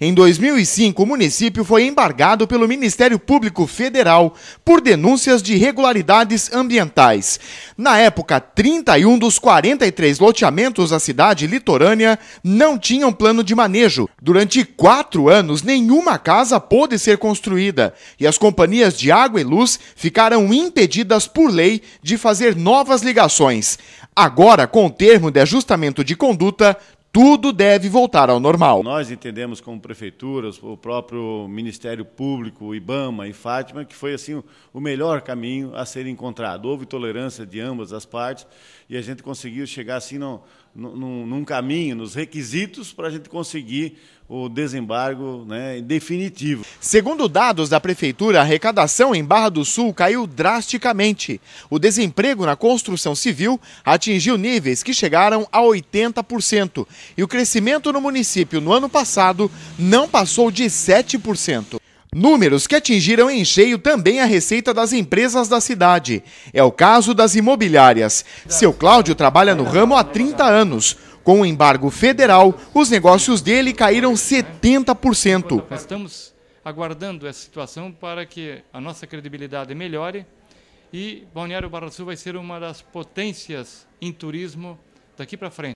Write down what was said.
Em 2005, o município foi embargado pelo Ministério Público Federal por denúncias de irregularidades ambientais. Na época, 31 dos 43 loteamentos da cidade litorânea não tinham plano de manejo. Durante quatro anos, nenhuma casa pôde ser construída e as companhias de água e luz ficaram impedidas por lei de fazer novas ligações. Agora, com o termo de ajustamento de conduta, tudo deve voltar ao normal. Nós entendemos como prefeituras, o próprio Ministério Público, o IBAMA e Fátima, que foi assim o melhor caminho a ser encontrado. Houve tolerância de ambas as partes e a gente conseguiu chegar assim num, num, num caminho, nos requisitos para a gente conseguir o desembargo né, definitivo. Segundo dados da Prefeitura, a arrecadação em Barra do Sul caiu drasticamente. O desemprego na construção civil atingiu níveis que chegaram a 80% e o crescimento no município no ano passado não passou de 7%. Números que atingiram em cheio também a receita das empresas da cidade. É o caso das imobiliárias. Seu Cláudio trabalha no ramo há 30 anos. Com o embargo federal, os negócios dele caíram 70%. Nós estamos aguardando essa situação para que a nossa credibilidade melhore e Balneário Barra Sul vai ser uma das potências em turismo daqui para frente.